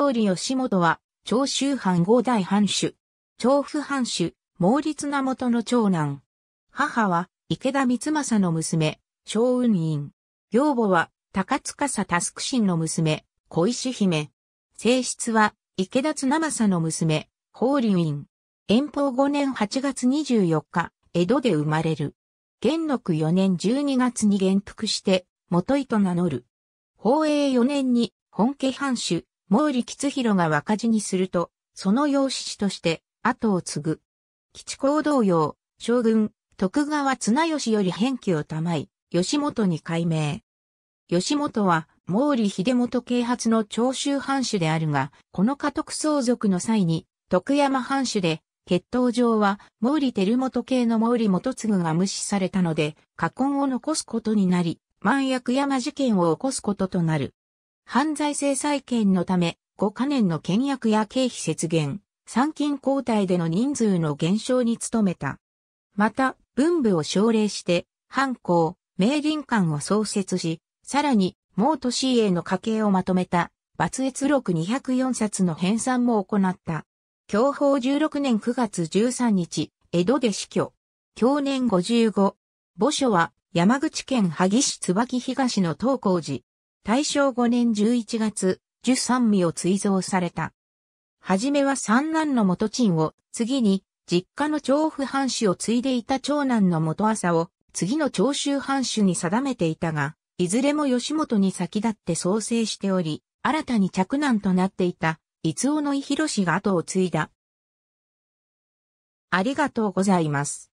毛利義元は、長州藩五代藩主。長府藩主、毛利綱元の長男。母は、池田光政の娘、小雲院。養母は、高塚佐佑スの娘、小石姫。正室は、池田綱政の娘、法隆院。遠方5年8月24日、江戸で生まれる。元禄4年12月に元服して、元井と名乗る。法永4年に、本家藩主、毛利吉弘が若字にすると、その養子として、後を継ぐ。吉公同様、将軍、徳川綱吉より返忌を賜い、吉本に改名。吉本は、毛利秀元啓発の長州藩主であるが、この家督相続の際に、徳山藩主で、血統上は毛利輝元系の毛利元継が無視されたので、禍根を残すことになり、万薬山事件を起こすこととなる。犯罪制裁権のため、5カ年の倹約や経費節減、参勤交代での人数の減少に努めた。また、文部を奨励して、藩校、明林館を創設し、さらに、毛都市への家計をまとめた、罰越録204冊の編纂も行った。享保16年9月13日、江戸で死去。去年55。墓所は、山口県萩市椿東の東光寺。大正5年11月、十三味を追贈された。はじめは三男の元鎮を、次に、実家の長府藩主を継いでいた長男の元朝を、次の長州藩主に定めていたが、いずれも吉本に先立って創生しており、新たに嫡男となっていた、伊豆尾の伊広氏が後を継いだ。ありがとうございます。